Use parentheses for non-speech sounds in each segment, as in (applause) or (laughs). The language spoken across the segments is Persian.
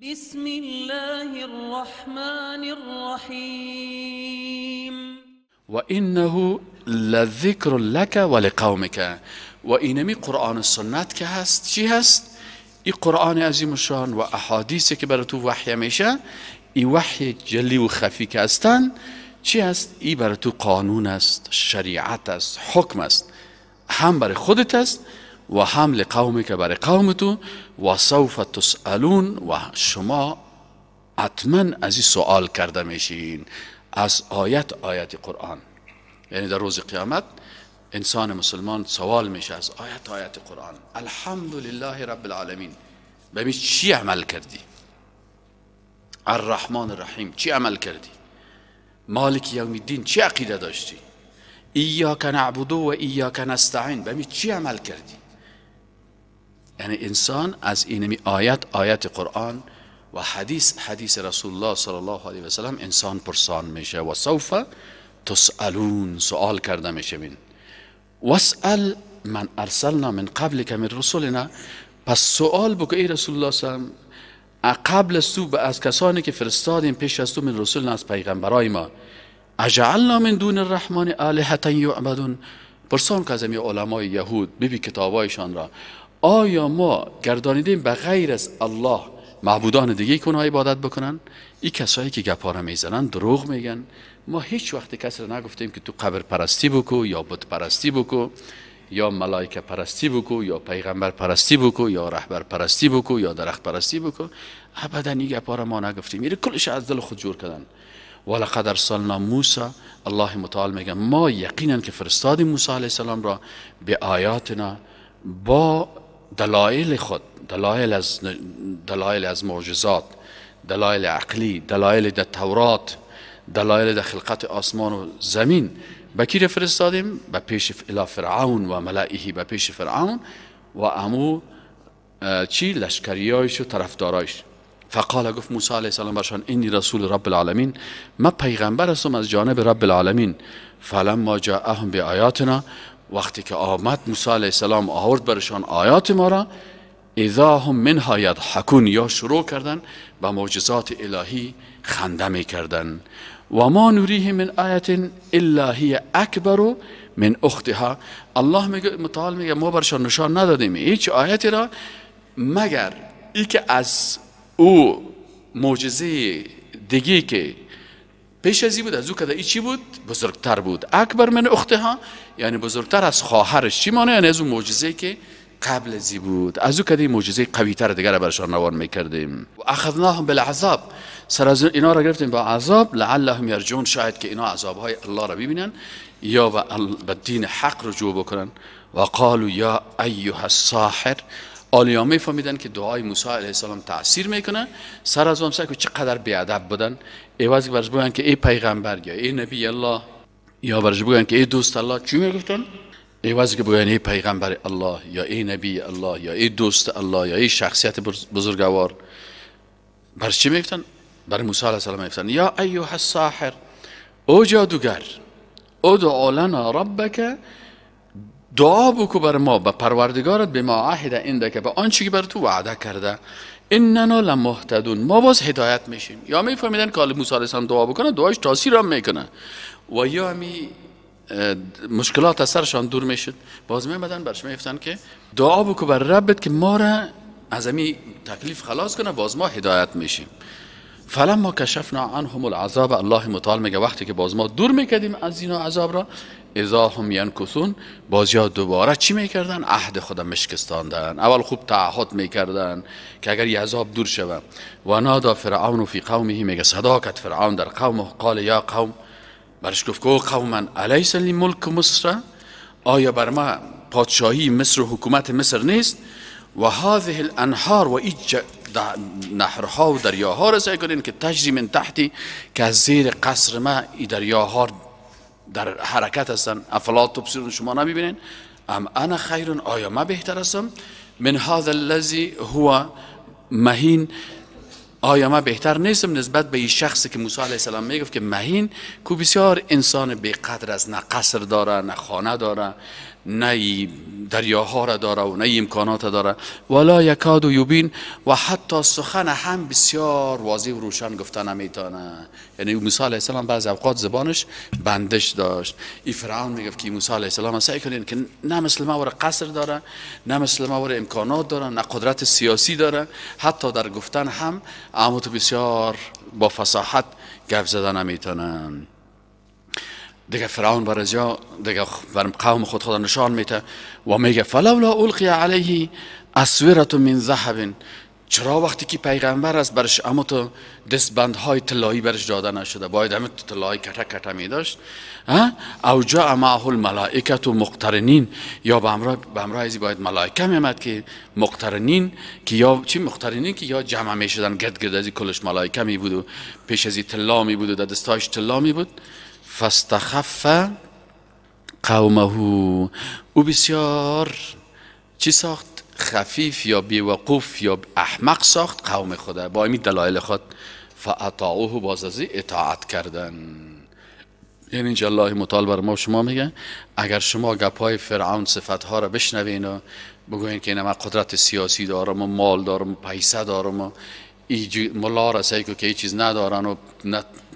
بسم الله الرحمن الرحيم وإنه لذكر لك ولقومك وإنمي قرآن السنت كهست شي هست؟ اي قرآن عظیم شان و كبرتو که ميشا اي وحي جلي وخفي كهستان جلی چی هست؟ ای برای تو قانون است شریعت است حکم است هم بر خودت است و حمل قومی که برای قوم تو و سوف تسالون و شما حتما از این سوال کرده میشین از آیت آیت قرآن یعنی در روز قیامت انسان مسلمان سوال میشه از آیت آیت قرآن الحمد لله رب العالمین به چی عمل کردی الرحمن الرحیم چی عمل کردی مالک یوم الدین چی عقیده داشتی ایاک نعبدو و ایاک نستعین به چی عمل کردی یعنی انسان از اینمی آیت آیت قرآن و حدیث حدیث رسول الله صلی الله علیه و سلم انسان پرسان میشه و سوف تسالون سوال کرده میشه بین واسأل من ارسلنا من قبل که من رسولنا پس سوال بکه ای رسول الله سلام قبل از از کسانی که فرستادیم پیش از تو من رسولنا از پیغمبرای ما اجعلنا من دون الرحمن آلهتن یعبدون پرسان که از علمای یهود ببی کتابایشان را آیا ما گردانیدیم به غیر از الله معبودان دیگه کنها عبادت بکنن این کسایی که گپاره میزنن دروغ میگن ما هیچ وقت کسی را نگفتیم که تو قبر پرستی بکو یا بت پرستی بکو یا ملائکه پرستی بکو یا پیغمبر پرستی بکو یا رهبر پرستی بکو یا درخت پرستی بکو ابدا این گپاره ما نگفتیم میره یعنی کلش از دل خود جور کردن ولقد ارسلنا موسی الله متعال میگه ما یقینا که فرستادی موسی علیه السلام را به آیاتنا با دلایل خود دلایل از دلایل از معجزات دلایل عقلی دلایل در تورات دلایل در خلقت آسمان و زمین به کی فرستادیم به پیش فرعون و ملائه به پیش فرعون و امو چی لشکریایش و طرفدارایش فقال گفت موسی علیه السلام برشان اینی رسول رب العالمین ما پیغمبر هستم از جانب رب العالمین فلما جاءهم به آیاتنا وقتی که آمد موسی علیه السلام آورد برشان آیات ما را اذا هم منها یضحکون یا شروع کردن به معجزات الهی خنده می کردن و ما نوریه من آیت الا هی اکبر من اختها الله میگه متعال میگه ما برشان نشان ندادیم هیچ آیتی را مگر ای که از او معجزه دیگی که پیش ازی بود از او کده ای چی بود بزرگتر بود اکبر من اخته ها یعنی بزرگتر از خواهرش چی مانه یعنی از اون موجزه که قبل ازی بود از او کده موجزه قوی تر دیگر برشان نوار میکردیم و هم بالعذاب سر از اینا را گرفتیم با عذاب لعلهم یرجون شاید که اینا عذاب های الله را ببینن یا به دین حق رجوع بکنن و قالو یا ایها الساحر آلیا میفهمیدن که دعای موسی علیه السلام تاثیر میکنه سر از اون که چقدر ادب بودن برش که که ای پیغمبر یا ای نبی الله یا بگن که ای دوست الله چی میگفتن؟ گفتن که بگن ای پیغمبر الله یا ای نبی الله یا ای دوست الله یا ای شخصیت میگفتن؟ برای موسی علیه السلام میگفتن یا ایوه الساحر ساحر جادوگر او دعا لنا ربک دعا بکو بر ما به پروردگارت به ما که به آنچه که بر تو وعده کرده اننا لمهتدون ما باز هدایت میشیم یا میفهمیدن که حال موسی هم دعا بکنه دعایش تاثیر هم میکنه و یا می مشکلات از سرشان دور میشد باز میمدن برش میفتن که دعا بکو بر ربت که ما را از این تکلیف خلاص کنه باز ما هدایت میشیم فلما کشفنا عنهم العذاب الله متعال میگه وقتی که باز ما دور میکدیم از اینا عذاب را ازا هم ینکسون بازی ها دوباره چی میکردن؟ عهد خدا مشکستاندن اول خوب تعهد میکردن که اگر یه عذاب دور شوم و نادا فرعون فی قومه میگه صدا فرعون در قوم قال یا قوم برش گفت که قوم من علیس لی ملک مصر آیا بر ما پادشاهی مصر و حکومت مصر نیست و هذه الانهار و ایج نهرها و دریاها را سعی کنین که تجری من تحتی که از زیر قصر ما ای دریاها در حرکت هستن افلا شما نمیبینین ام انا خیرون آیا ما بهتر هستم من هذا الذي هو مهین آیا ما بهتر نیستم نسبت به این شخصی که موسی علیه السلام میگفت که مهین کو بسیار انسان بی قدر است نه قصر داره نه خانه داره نه دریاها را داره و نه امکانات داره ولا یکاد و یبین و حتی سخن هم بسیار واضح و روشن گفته نمیتانه یعنی موسی علیه السلام بعض اوقات زبانش بندش داشت این فرعون میگفت که موسی علیه السلام سعی کنین که نه مثل ما ور قصر داره نه مثل ما ور امکانات داره نه قدرت سیاسی داره حتی در گفتن هم عمود بسیار با فصاحت گپ زدن نمیتانه دیگه فرعون بر از دیگه بر قوم خود خدا نشان میده و میگه فلولا القی علیه اسورت من ذهب چرا وقتی که پیغمبر است برش اما تو های طلایی برش داده نشده باید همه طلایی کتا کتا می داشت او جا معه الملائکت و مقترنین یا به امرای به باید ملائکه می آمد که مقترنین که یا چی مقترنین که یا جمع می شدن گد کلش ملائکه می بود و پیش ازی طلا می بود و دستایش طلا می بود فستخف قومه او بسیار چی ساخت خفیف یا بیوقوف یا احمق ساخت قوم خدا با این دلایل خود فاطاعوه باز از اطاعت کردن یعنی اینجا الله مطال بر ما شما میگه اگر شما گپای فرعون صفت ها را بشنوین و بگوین که من قدرت سیاسی دارم و مال دارم و پیسه دارم و ملا که هیچ چیز ندارن و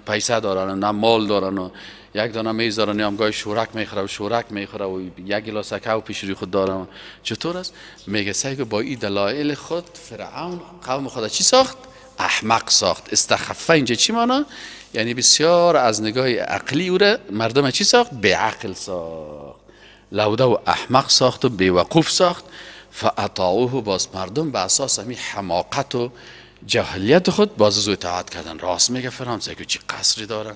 پیسه دارن نه مال دارن و یک دانه میز دارن یا گاهی شورک میخوره و شورک میخوره و یک گلاس پیش روی خود دارن چطور است میگه که با این دلایل خود فرعون قوم خدا چی ساخت احمق ساخت استخفه اینجا چی مانا یعنی بسیار از نگاه عقلی اوره مردم چی ساخت به عقل ساخت لوده و احمق ساخت و بیوقوف ساخت فاطاعوه باز مردم به اساس همین حماقت و جهلیت خود باز از اطاعت کردن راست میگه فرعون که چی قصری دارن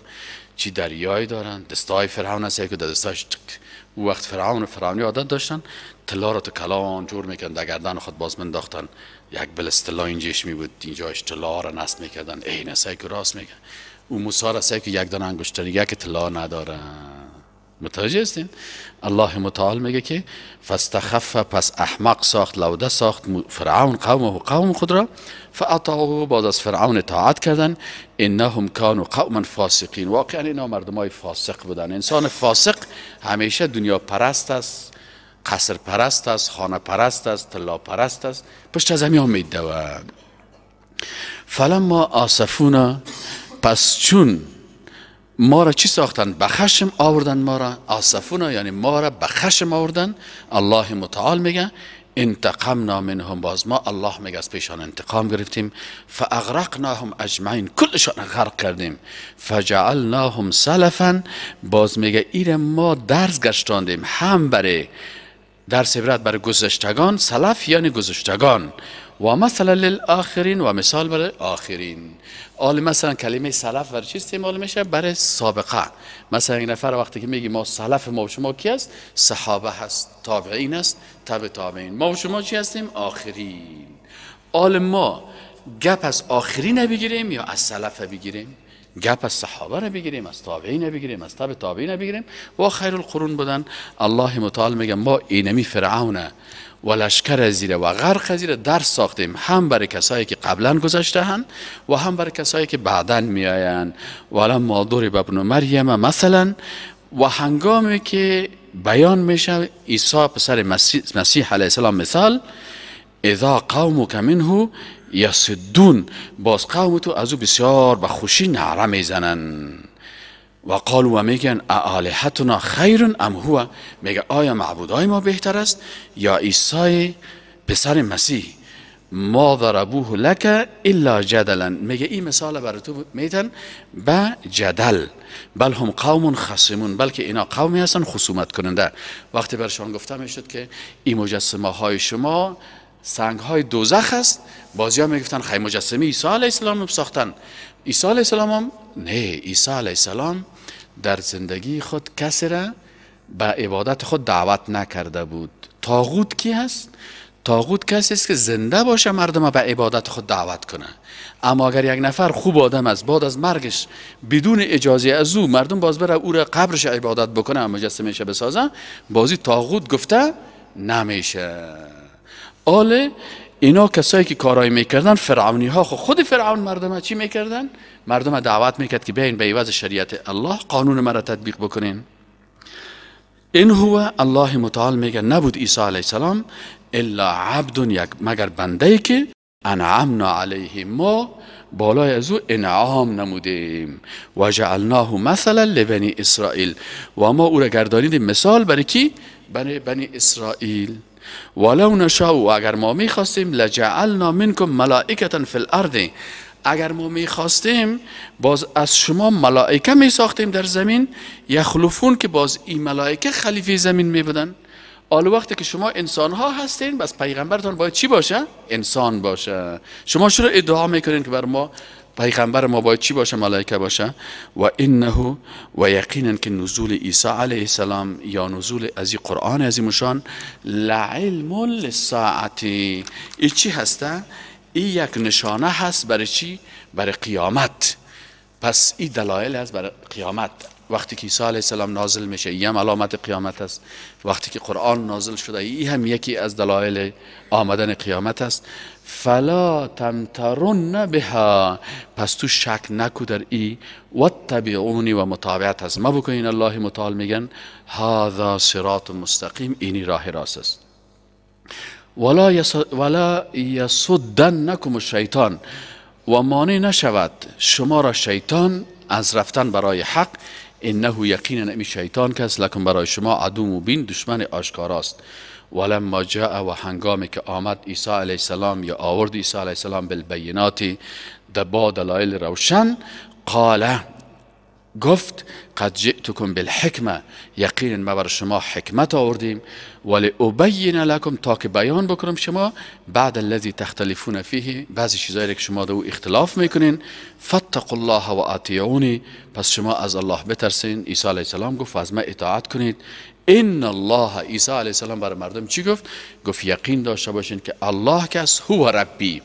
چی دریایی دارن دستای فرعون است که دستاش او وقت فرعون و فرعونی عادت داشتن طلا رو تو کلان جور میکردن در گردن خود باز منداختن یک بل طلا اینجاش می بود اینجاش طلا رو نصب میکردن عین است که راست میگه او موسی را که یک دان انگشتر یک طلا ندارن متوجه هستین الله متعال میگه که فاستخف پس احمق ساخت لوده ساخت فرعون قوم و قوم خود را فاطاعوه باز از فرعون اطاعت کردن انهم کانوا قوما فاسقین واقعا اینا مردم های فاسق بودن انسان فاسق همیشه دنیا پرست است قصر پرست است خانه پرست است طلا پرست است پشت از همی امید فلما آسفونا پس چون ما را چی ساختن به خشم آوردن ما را آسفونا یعنی ما را به خشم آوردن الله متعال میگه انتقمنا منهم باز ما الله میگه از پیشان انتقام گرفتیم فاغرقناهم اجمعین کلشان غرق کردیم فجعلناهم سلفا باز میگه ایره ما درس گشتاندیم هم برای درس عبرت برای گذشتگان سلف یعنی گذشتگان و مثلا للآخرین و مثال بر آخرین آل مثلا کلمه سلف برای چی استعمال میشه برای سابقه مثلا این نفر وقتی که میگی ما سلف ما و شما کی است صحابه هست تابعین است تبع تابعین ما و شما چی هستیم آخرین آل ما گپ از آخرین بگیریم یا از سلف بگیریم گپ از صحابه رو بگیریم از تابعین بگیریم از تابعین بگیریم و خیر القرون بودن الله متعال میگه ما اینمی فرعون و لشکر زیره و غرق زیره درس ساختیم هم برای کسایی که قبلا گذشته هن و هم برای کسایی که بعدا میآیند ولما دور ابن مریم مثلا و هنگامی که بیان میشه عیسی پسر مسیح, مسیح علیه السلام مثال اذا قومک منه یسدون باز قوم تو از او بسیار به خوشی نعره میزنن و قالو و میگن اعالحتنا خیرون ام هو میگه آیا معبودای ما بهتر است یا عیسی پسر مسیح ما ضربوه لک الا جدلا میگه این مثال بر تو میتن به جدل بل هم قوم خصمون بلکه اینا قومی هستن خصومت کننده وقتی برشان گفته میشد که این مجسمه های شما سنگ های دوزخ است بعضی میگفتن خی مجسمه عیسی علیه السلام رو ساختن عیسی علیه السلام هم نه عیسی علیه السلام در زندگی خود کسی را به عبادت خود دعوت نکرده بود تاغوت کی هست تاغوت کسی است که زنده باشه مردم به عبادت خود دعوت کنه اما اگر یک نفر خوب آدم است بعد از مرگش بدون اجازه از او مردم باز بره او را قبرش عبادت بکنه و مجسمه شه بسازه بازی تاغوت گفته نمیشه آله. اینا کسایی که کارایی میکردن فرعونی ها خب خود فرعون مردم ها چی میکردن مردم ها دعوت میکرد که بیاین به عوض شریعت الله قانون مرا تطبیق بکنین این هو الله متعال میگه نبود عیسی علیه السلام الا عبد یک مگر بنده ای که انعمنا علیه ما بالای از او انعام نمودیم و جعلناه مثلا لبنی اسرائیل و ما او را گردانیدیم مثال برای کی؟ برای بنی اسرائیل ولو نشاو اگر ما میخواستیم لجعلنا منکم ملائکتا فی الارض اگر ما میخواستیم باز از شما ملائکه میساختیم در زمین یخلفون که باز این ملائکه خلیفه زمین میبودن آل وقتی که شما انسان ها هستین بس پیغمبرتان باید چی باشه؟ انسان باشه شما شروع ادعا میکنین که بر ما پیغمبر ما باید چی باشه ملائکه باشه و انه و یقینا که نزول عیسی علیه السلام یا نزول از این قرآن از مشان لعلم الساعت ای چی هسته این یک نشانه هست برای چی برای قیامت پس این دلایل است برای قیامت وقتی که عیسی علیه السلام نازل میشه این علامت قیامت است وقتی که قرآن نازل شده این هم یکی از دلایل آمدن قیامت است فلا تمترن بها پس تو شک نکو در ای و و مطابعت از ما بکنین الله متعال میگن هذا صراط مستقیم اینی راه راست است ولا یس ولا یصدنکم الشیطان و مانع نشود شما را شیطان از رفتن برای حق انه یقینا امی شیطان کس لکن برای شما عدو مبین دشمن آشکاراست ولما جاء و هنگامی که آمد عیسی علیه السلام یا آورد عیسی علیه السلام بالبینات با دلایل روشن قال گفت قد جئتکم بالحکمه یقینا ما بر شما حکمت آوردیم ولی ابین لکم تا که بیان بکنم شما بعد الذی تختلفون فیه بعضی چیزایی که شما دو اختلاف میکنین فتق الله و اطیعونی پس شما از الله بترسین عیسی علیه السلام گفت از ما اطاعت کنید ان الله عیسی علیه السلام بر مردم چی گفت گفت یقین داشته باشین که الله کس هو ربی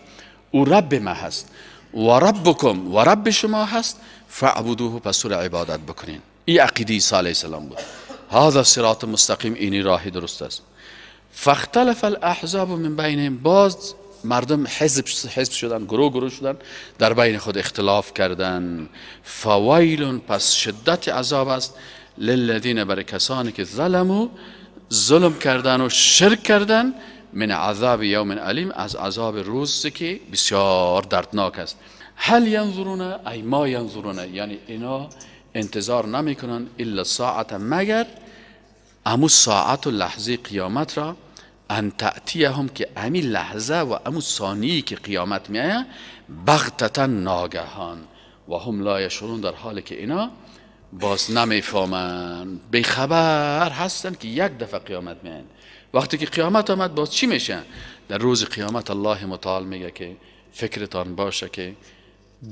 او رب ما هست و ربکم و رب شما هست فعبدوه پس او عبادت بکنین این عقیده عیسی علیه بود هذا صراط مستقیم اینی راهی درست است فاختلف الاحزاب من بینهم باز مردم حزب حزب شدن گروه گروه شدن در بین خود اختلاف کردن فویل پس شدت عذاب است للذین بر کسانی که ظلمو ظلم کردن و شرک کردن من عذاب یوم علیم از عذاب روز که بسیار دردناک است هل ینظرون ای ما ینظرون یعنی اینا انتظار نمیکنن الا ساعت مگر امو ساعت و لحظه قیامت را ان هم که امی لحظه و امو ثانیه که قیامت میآید بغتتا ناگهان و هم لا یشعرون در حالی که اینا باز نمیفهمن بیخبر هستن که یک دفعه قیامت میاین وقتی که قیامت آمد باز چی میشن در روز قیامت الله متعال میگه که فکرتان باشه که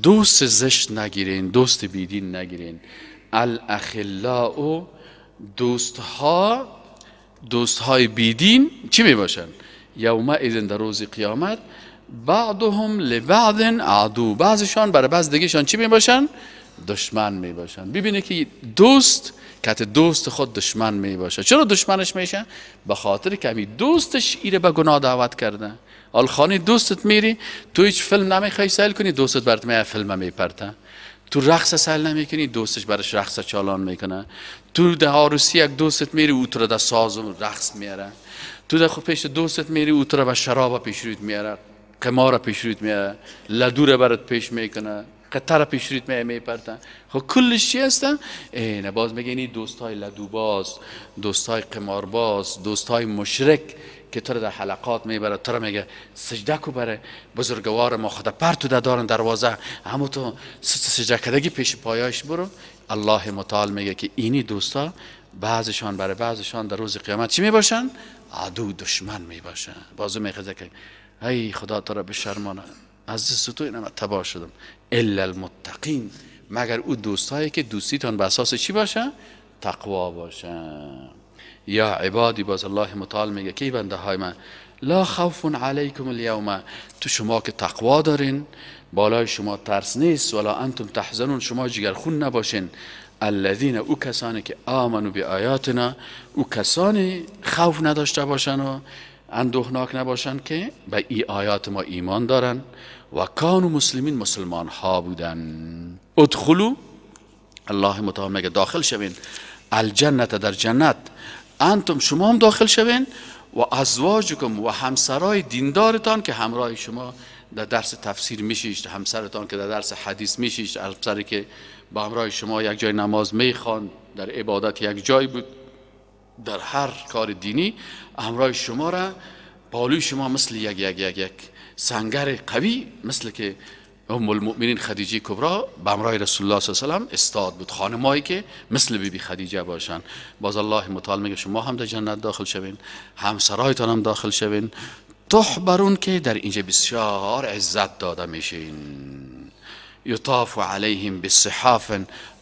دوست زشت نگیرین دوست بیدین نگیرین الاخلاء دوست ها دوست بیدین چی میباشن؟ باشن یوم ایدن در روز قیامت بعضهم لبعض عدو بعضشان برای بعض شان چی می باشن دشمن می باشن ببینه که دوست کت دوست خود دشمن می باشه چرا دشمنش میشه به خاطر که دوستش ایره به گناه دعوت کرده حال دوستت میری تو هیچ فیلم نمیخوای سیل کنی دوستت برات می فیلم میپرته تو رقص سهل کنی دوستش برش رقص چالان میکنه تو ده آروسی یک دوستت میری او تو در ساز و رقص میاره تو ده خود خب پیش دوستت میری او تو و شراب پیش رویت میاره قمار پیش رویت میاره لدور برات پیش میکنه قطر پیش ریتم پرتن خب کلش چی هستن اینه باز میگه این دوستای لدوباز دوستای قمارباز دوستای مشرک که تو در حلقات میبره تو میگه سجده کو بره بزرگوار ما خدا پر تو در دارن دروازه همو تو سجده کدگی پیش پایاش برو الله متعال میگه که اینی دوستا بعضشان برای بعضشان در روز قیامت چی باشن عدو دشمن باشن بازو می که ای خدا تو را بشرمانه از دست تو اینم شدم الا المتقین مگر او دوستایی که دوستیتان به اساس چی باشه تقوا باشه یا عبادی باز الله متعال میگه کی بنده های من لا خوف علیکم الیوم تو شما که تقوا دارین بالای شما ترس نیست ولا انتم تحزنون شما جگرخون نباشین الذین او کسانی که آمنو به آیاتنا او کسانی خوف نداشته باشن و اندوهناک نباشن که به ای آیات ما ایمان دارن و کانو مسلمین مسلمان ها بودن ادخلو الله متعال مگه داخل شوین الجنت در جنت انتم شما هم داخل شوین و ازواجکم و همسرای دیندارتان که همراه شما در درس تفسیر میشیش همسرتان که در درس حدیث میشیش، همسری که با همراه شما یک جای نماز میخوان در عبادت یک جای بود در هر کار دینی همراه شما را پالوی شما مثل یک یک یک یک سنگر قوی مثل که ام المؤمنین خدیجه کبرا به امرای رسول الله صلی الله علیه و استاد بود خانمایی که مثل بیبی بی خدیجه باشن باز الله متعال میگه شما هم در جنت داخل شوین همسرایتان هم داخل شوین تحبرون که در اینجا بسیار عزت داده میشین یطاف علیهم بالصحاف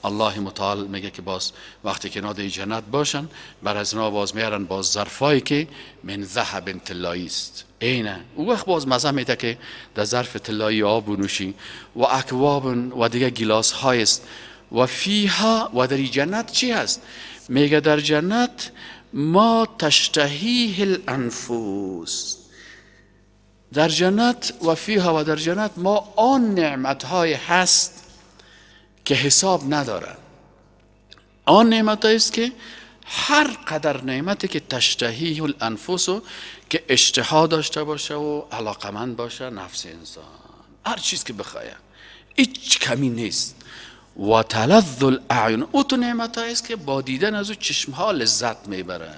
الله متعال میگه که باز وقتی که ناده جنت باشن بر از باز میارن باز ظرفایی که من ذهب طلایی است اینه او وقت باز مزه میده که در ظرف طلایی آب نوشی و اکواب و دیگه گلاس هایست و فیها و در جنت چی هست میگه در جنت ما تشتهیه الانفوس در جنت و فیها و در جنت ما آن نعمت های هست که حساب ندارن آن نعمت است که هر قدر نعمتی که تشتهی و که اشتها داشته باشه و علاقمند باشه نفس انسان هر چیز که بخواید هیچ کمی نیست و تلذ الاعین او تو نعمت است که با دیدن از او چشم ها لذت میبره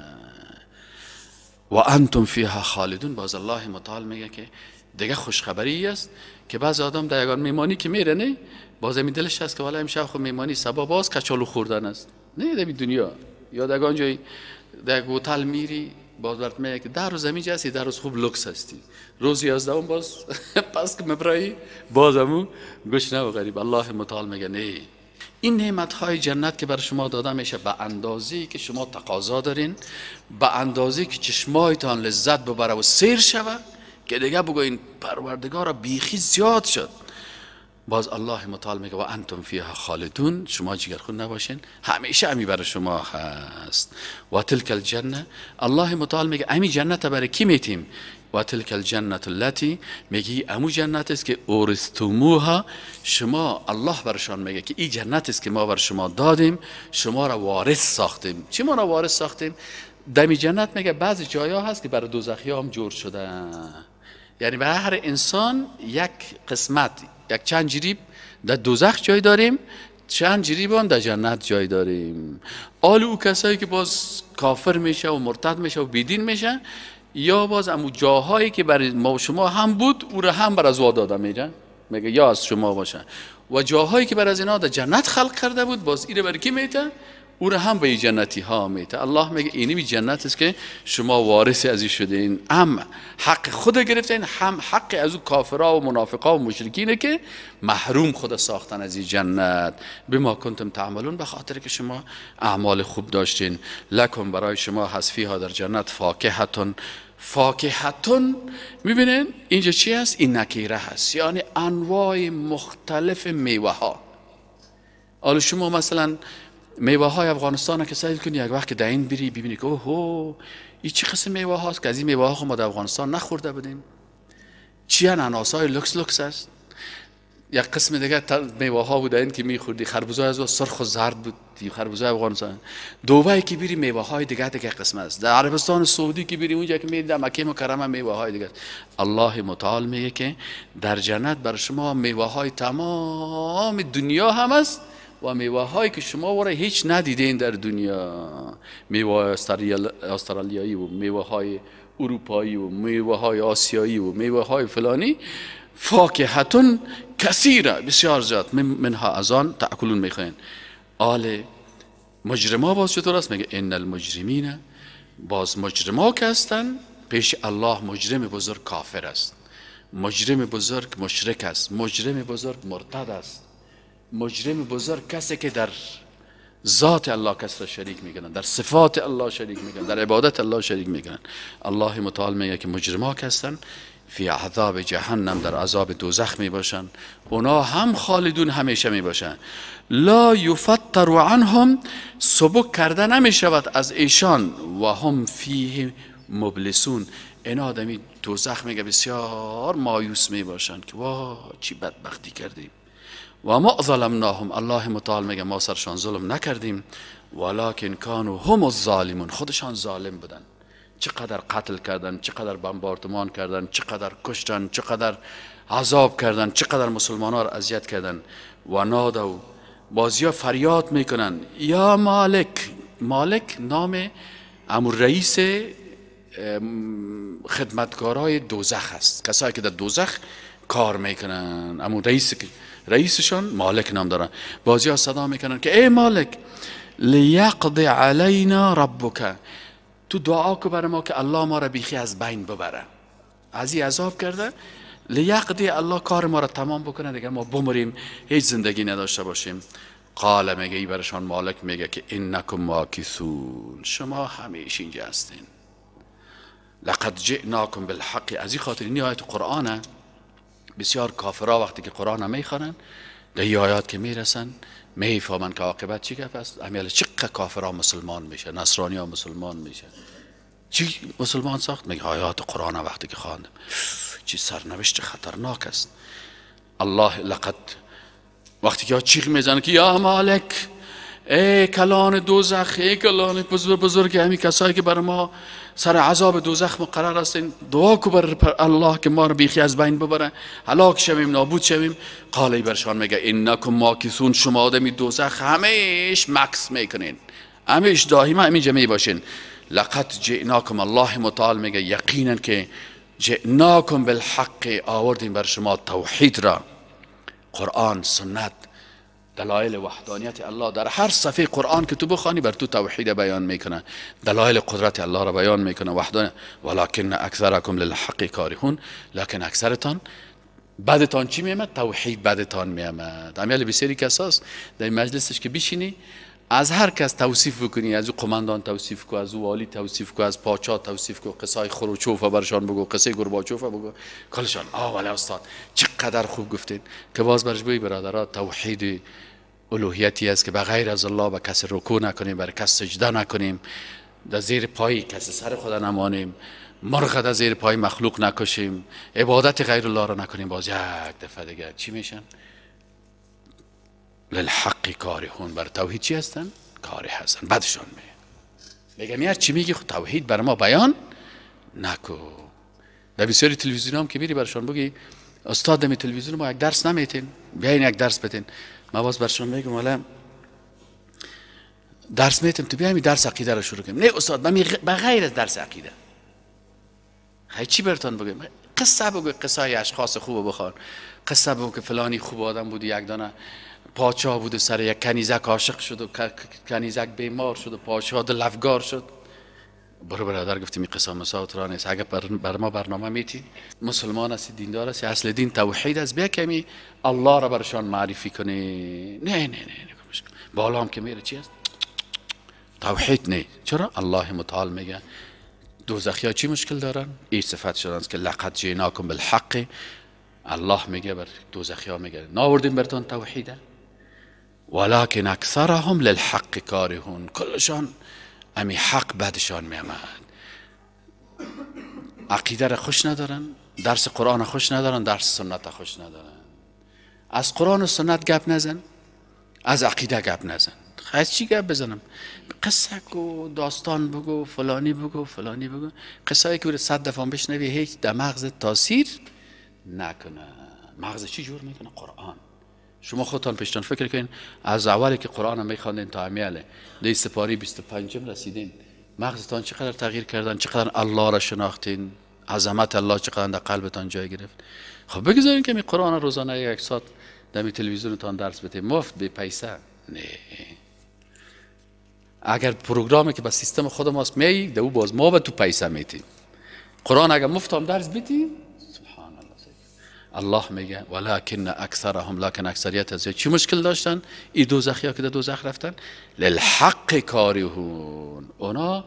و انتم فیها خالدون باز الله متعال میگه که دیگه خوشخبری است که بعض آدم در یگان میمانی که میره نه باز می دلش هست که والا امشب خب میمانی سبا باز کچالو خوردن است نه در دنیا یا در آنجای در هتل میری باز برات میگه که در روز همینجا هستی در روز خوب لکس هستی روز 11 باز (laughs) پس که مبرایی بازمو گوش نه و غریب الله متعال میگه نه این نعمت های جنت که بر شما داده میشه به اندازی که شما تقاضا دارین به اندازه که چشمایتان لذت ببره و سیر شود که دیگه بگوین پروردگار بیخی زیاد شد باز الله مطال میگه و انتم فیها خالدون شما جگرخون نباشین همیشه امی برای شما هست و تلک الجنه الله مطال میگه امی جنت برای کی میتیم و تلک الجنت التی میگی امو جنت است که اورستموها شما الله برشان میگه که این جنت است که ما بر شما دادیم شما را وارث ساختیم چی ما را وارث ساختیم دمی جنت میگه بعضی جایا هست که برای دوزخی هم جور شده یعنی به هر انسان یک قسمت یک چند جریب در دوزخ جای داریم چند جریبان در جنت جای داریم آل او کسایی که باز کافر میشه و مرتد میشه و بیدین میشه یا باز امو جاهایی که برای ما شما هم بود او را هم بر از داده میره میگه یا از شما باشن و جاهایی که بر از اینا در جنت خلق کرده بود باز ایره بر کی میته او هم به جنتی ها میته الله میگه اینی جنت است که شما وارث از این شده حق خود گرفتین هم حق از او کافرا و منافقا و مشرکینه که محروم خود ساختن از این جنت بما کنتم تعملون به خاطر که شما اعمال خوب داشتین لکن برای شما حسفی ها در جنت فاکهتون فاکهتون میبینین اینجا چی هست این نکیره هست یعنی انواع مختلف میوه ها حالا شما مثلا میوه های افغانستان که سعی کنی یک وقت که دین بری ببینی که اوه این چه قسم میوه هاست که از این میوه ها خب ما در افغانستان نخورده بودیم چی اناناس های لکس لکس است یک قسم دیگه میوه ها این که میخوردی خربوزه از سرخ و زرد بود خربوزه افغانستان دوبه که بری میوه های دیگه دیگه قسم است در عربستان سعودی که بری اونجا که میری مکه مکرمه میوه های دیگه الله متعال میگه که در جنت بر شما میوه های تمام دنیا هم است و میوه هایی که شما وره هیچ ندیدین در دنیا میوه استرالیایی و میوه های اروپایی و میوه های آسیایی و میوه های فلانی فاکهتون کثیره بسیار زیاد منها از آن تاکلون میخواین آل مجرما باز چطور است میگه ان المجرمین باز مجرما که هستن پیش الله مجرم بزرگ کافر است مجرم بزرگ مشرک است مجرم بزرگ مرتد است مجرم بزرگ کسی که در ذات الله کس را شریک میکنن در صفات الله شریک میکنن در عبادت الله شریک میکنن الله متعال میگه که مجرما هستن فی عذاب جهنم در عذاب دوزخ می باشن اونا هم خالدون همیشه می لا یفتر عنهم سبک کرده نمیشود از ایشان و هم فیه مبلسون این آدمی دوزخ میگه بسیار مایوس می که واه چی بدبختی کردیم و ما ظلمناهم الله متعال میگه ما سرشان ظلم نکردیم ولیکن کانو هم الظالمون خودشان ظالم بودن چقدر قتل کردن چقدر بمبارتمان کردن چقدر کشتن چقدر عذاب کردن چقدر مسلمان ها را اذیت کردن و نادو بازیا فریاد میکنن یا مالک مالک نام امور رئیس خدمتکارای دوزخ است کسایی که در دوزخ کار میکنن امور رئیس رئیسشان مالک نام دارن بازی ها صدا میکنن که ای مالک لیقض علینا ربک تو دعا کو بر ما که الله ما را بیخی از بین ببره از این عذاب کرده لیقضی الله کار ما را تمام بکنه دیگه ما بمریم هیچ زندگی نداشته باشیم قال میگه ای برشان مالک میگه که انکم کیسون شما همیشه اینجا هستین لقد جئناکم بالحق از این خاطر نهایت آیت قرآنه بسیار کافرا وقتی که قرآن میخوانن در این آیات که میرسن میفهمن که عاقبت چی گفت است امیال چقدر کافرا مسلمان میشه نصرانی ها مسلمان میشه چی مسلمان ساخت میگه آیات قرآن وقتی که خواندم چی سرنوشت خطرناک است الله لقد وقتی که چیخ میزنه که یا مالک ای کلان دوزخ ای کلان بزرگ بزرگ همی کسایی که بر ما سر عذاب دوزخ مقرر هستین دعا کو بر الله که ما رو بیخی از بین ببره هلاک شویم نابود شویم قالی برشان میگه ما ماکسون شما آدمی دوزخ همیش مکس میکنین همیش داهیمه همین جمعی باشین لقد جئناکم الله متعال میگه یقینا که جئناکم بالحق آوردیم بر شما توحید را قرآن سنت دلایل وحدانیت الله در هر صفحه قرآن که تو بخوانی بر تو توحید بیان میکنه دلایل قدرت الله را بیان میکنه وحدانیت ولکن اکثرکم للحق کارهون لکن اکثرتان بعدتان چی میمد توحید بعدتان میامد امیال بسیاری کساس در مجلسش که بشینی از هر کس توصیف بکنی از او قماندان توصیف کو از او والی توصیف کو از پاچا توصیف کو قصای خروچوف برشان بگو قصه گرباچوف بگو کلشان آه ولی استاد چقدر خوب گفتین که باز برش بگی برادرات توحید الوهیتی است که به غیر از الله به کسی رکو نکنیم بر کس سجده نکنیم در زیر پای کسی سر خدا نمانیم مرغ در زیر پای مخلوق نکشیم عبادت غیر الله را نکنیم باز یک دفعه دیگر چی میشن للحق کارهون بر توحید چی هستن کاری هستن بدشون میگه میگم چی میگی خب توحید بر ما بیان نکو در بسیاری تلویزیون هم که میری برشان بگی استاد می تلویزیون ما یک درس نمیتین بیاین یک درس بتین ما باز برشون میگم حالا درس میتم تو بیامی درس عقیده رو شروع کنیم نه استاد من غیر از درس عقیده های چی برتون بگم قصه بگو قصه های اشخاص خوب بخوان قصه بگو که فلانی خوب آدم بود یک دانه پاچا بود سر یک کنیزک عاشق شد و کنیزک بیمار شد و پاچا دلفگار شد برو برادر گفتیم این قصه مساوت را نیست اگر بر, ما برنامه میتی مسلمان است دیندار است اصل دین توحید است بیا کمی الله را برشان معرفی کنی نه نه نه, نه. بالا هم که میره چی است توحید نه چرا الله متعال میگه دوزخی ها چی مشکل دارن این صفت شدن که لقد جیناکم بالحق الله میگه بر دوزخی ها میگه ناوردیم برتان توحیده ولکن هم للحق کارهون کلشان امی حق بعدشان می عقیده را خوش ندارن درس قرآن خوش ندارن درس سنت خوش ندارن از قرآن و سنت گپ نزن از عقیده گپ نزن از چی گپ بزنم قصه کو داستان بگو فلانی بگو فلانی بگو قصه که صد دفعه بشنوی هیچ در مغز تاثیر نکنه مغز چی جور میکنه قرآن شما خودتان پیشتان فکر کنین از اولی که قرآن میخواندین تا همیاله دی سپاری 25 رسیدین مغزتان چقدر تغییر کردن چقدر الله را شناختین عظمت الله چقدر در قلبتان جای گرفت خب بگذارین که می قرآن روزانه یک ساعت در تلویزیونتان درس بده مفت به پیسه نه اگر پروگرامی که با سیستم خود ماست می در او باز ما به تو پیسه میتیم قرآن اگر مفت هم درس بدین الله میگه ولکن اکثرهم لکن اکثریت از چی مشکل داشتن ای دوزخیا که در دوزخ رفتن للحق کارهون اونا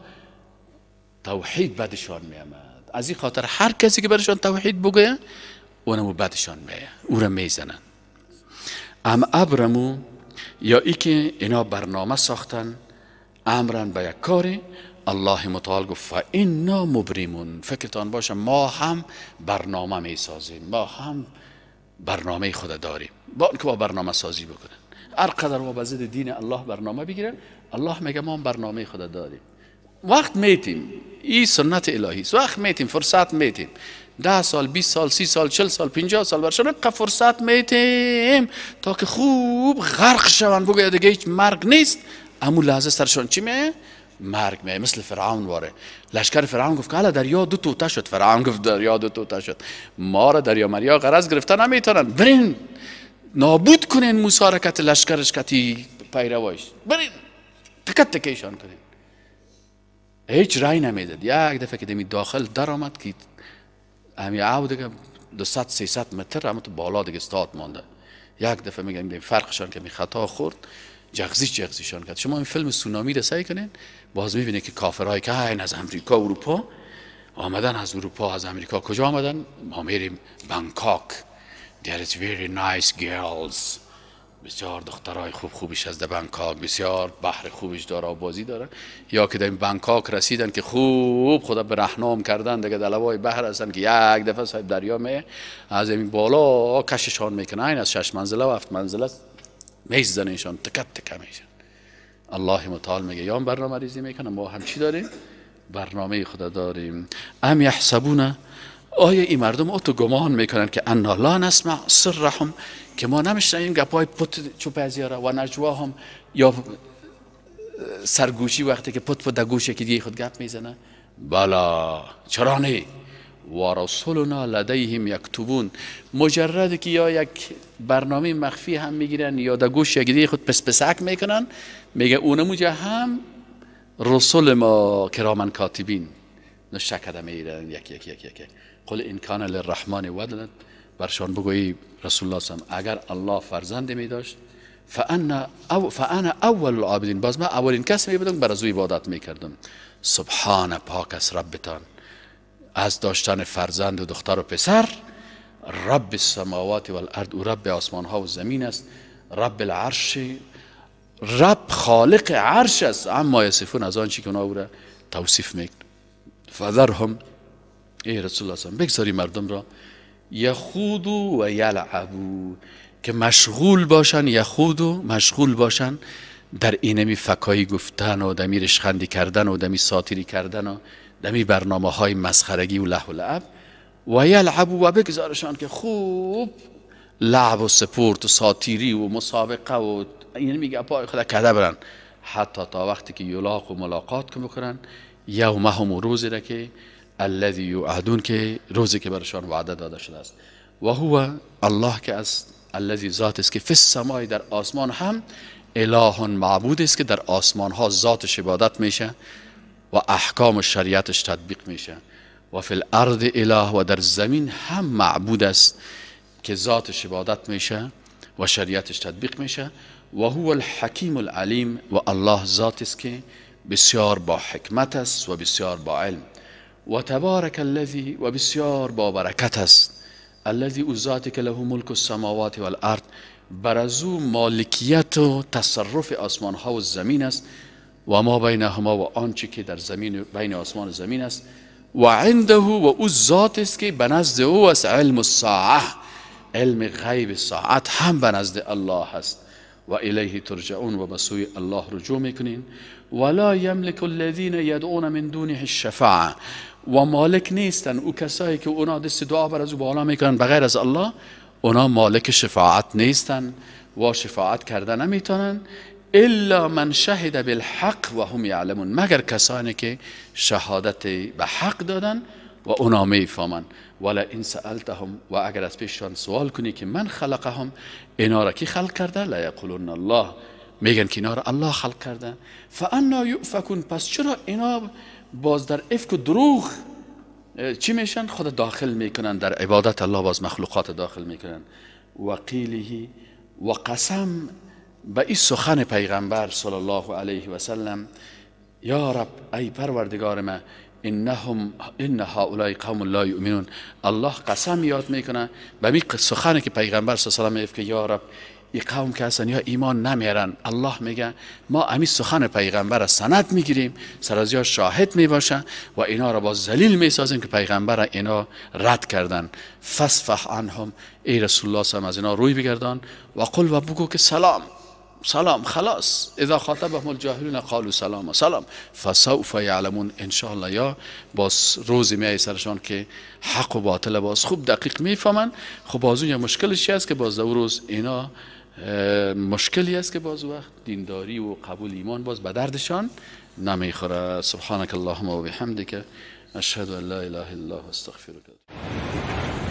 توحید بدشان میامد از این خاطر هر کسی که برشان توحید بگه اونمو بدشان میه او را میزنن ام ابرمو یا ای که اینا برنامه ساختن امرن به یک کاری الله متعال گفت فانا مبریمون فکرتان باشه ما هم برنامه می سازیم ما هم برنامه خود داریم با که با برنامه سازی بکنن هر قدر ما به دین الله برنامه بگیرن الله میگه ما هم برنامه خود داریم وقت میتیم این سنت الهی است وقت میتیم فرصت میتیم ده سال 20 سال سی سال چل سال 50 سال برشان اینقدر فرصت میتیم تا که خوب غرق شون بگوید دیگه هیچ مرگ نیست امو لحظه سرشان چی میه مرگ می مثل فرعون واره لشکر فرعون گفت که دریا دو توته شد فرعون گفت دریا دو توته شد ما را دریا مریا قرض گرفتن نمیتونن برین نابود کنین موسی را لشکرش کتی پیروایش برین تکت تکیشان کنین هیچ رای نمیداد یک دفعه که دمی داخل در آمد که همی عو دیگه سی ست متر هم تو بالا دیگه استاد مانده یک دفعه میگم فرقشان که می خطا خورد جغزی جغزیشان کرد شما این فیلم سونامی را سعی کنین باز میبینه که کافرهای که این از امریکا اروپا آمدن از اروپا از امریکا کجا آمدن ما میریم بانکاک there is very nice girls بسیار دخترای خوب خوبیش از بانکاک بسیار بحر خوبیش داره بازی داره یا که در بانکاک رسیدن که خوب خدا به رحنام کردن دیگه دلوای بحر هستن که یک دفعه صاحب دریا می از این بالا کششان میکنه این از شش منزله و هفت منزله میزدن تکت تکه الله متعال میگه یا برنامه ریزی میکنه ما هم چی داریم برنامه خدا داریم ام یحسبون آیا این مردم او تو گمان میکنن که انا لا نسمع سرهم که ما نمیشنیم گپای پت چوپازیا را و نجواهم یا سرگوشی وقتی که پت پت در گوش یکی دیگه خود گپ میزنه بالا چرا نه و رسولنا لدیهم یکتوبون مجرد که یا یک برنامه مخفی هم میگیرن یا در گوش دیگه خود پس پسک میکنن میگه موجه هم رسول ما کرامن کاتبین نشه کده میگیرن یکی یک یک قل این کان للرحمن ولد برشان بگوی رسول الله سم اگر الله فرزند می داشت فانا اول العابدین باز ما اولین کس می بودم بر از عبادت میکردم سبحان پاک از ربتان از داشتن فرزند و دختر و پسر رب السماوات و الارض و رب آسمان ها و زمین است رب العرش رب خالق عرش است اما یصفون از آنچه که او توصیف میکنه فذرهم ای رسول الله صلی بگذاری مردم را یخود و یلعبو که مشغول باشن و مشغول باشن در اینمی فکایی گفتن و دمی رشخندی کردن و دمی ساتیری کردن و دمی برنامه های مسخرگی و و لعب و یلعب و بگذارشان که خوب لعب و سپورت و ساتیری و مسابقه و این میگه پای خدا کده برن حتی تا وقتی که یلاق و ملاقات که بکنن یوم و روزی را که الذی یوعدون که روزی که برشان وعده داده شده است و هو الله که از الذی ذات است که فس سمای در آسمان هم اله معبود است که در آسمان ها ذاتش عبادت میشه و احکام و شریعتش تطبیق میشه و فی الارض اله و در زمین هم معبود است که ذاتش عبادت میشه و شریعتش تطبیق میشه و هو الحکیم العلیم و الله ذات است که بسیار با حکمت است و بسیار با علم و تبارک الذی و بسیار با برکت است الذی او ذاتی که له ملک السماوات و الارض بر از او مالکیت و تصرف آسمان ها و زمین است و ما بین بینهما و آنچه که در زمین بین آسمان و زمین است و عنده و او ذات است که به نزد او است علم الساعه علم غیب ساعت هم به نزد الله است و الیه ترجعون و به سوی الله رجوع میکنین ولا یملک الذین یدعون من دونه الشفاعه و مالک نیستن او کسایی که اونا دست دعا بر از او بالا میکنن بغیر از الله اونا مالک شفاعت نیستن و شفاعت کرده نمیتونن الا من شهد بالحق و هم یعلمون مگر کسانی که شهادت به حق دادن و اونا میفهمن ولا این سألتهم و اگر از پیششان سوال کنی که من خلقهم اینا را کی خلق کرده لیقولون الله میگن که اینا را الله خلق کرده فانا یؤفکون پس چرا اینا باز در افک و دروغ چی میشن خود داخل میکنن در عبادت الله باز مخلوقات داخل میکنن و قیله و قسم به این سخن پیغمبر صلی الله علیه و سلم یا رب ای پروردگار ما انهم ان هؤلاء قوم لا یؤمنون الله قسم یاد میکنه به می سخنی که پیغمبر صلی الله علیه و سلم که یا رب ای قوم که اصلا یا ایمان نمیارن الله میگه ما امی سخن پیغمبر را سند میگیریم سرازیا شاهد میباشه و اینا را با ذلیل میسازیم که پیغمبر را اینا رد کردن فسفح عنهم ای رسول الله صلی الله علیه و از اینا روی بگردان و قل و بگو که سلام سلام خلاص اذا خاطبهم الجاهلون قالوا سلام سلام فسوف يعلمون ان یا باز روزی میای سرشان که حق و باطل باز خوب دقیق میفهمن خب باز یه مشکلش چی است که باز روز اینا مشکلی است که باز وقت دینداری و قبول ایمان باز به دردشان نمیخوره سبحانك اللهم و اشهد ان لا اله الا الله استغفرك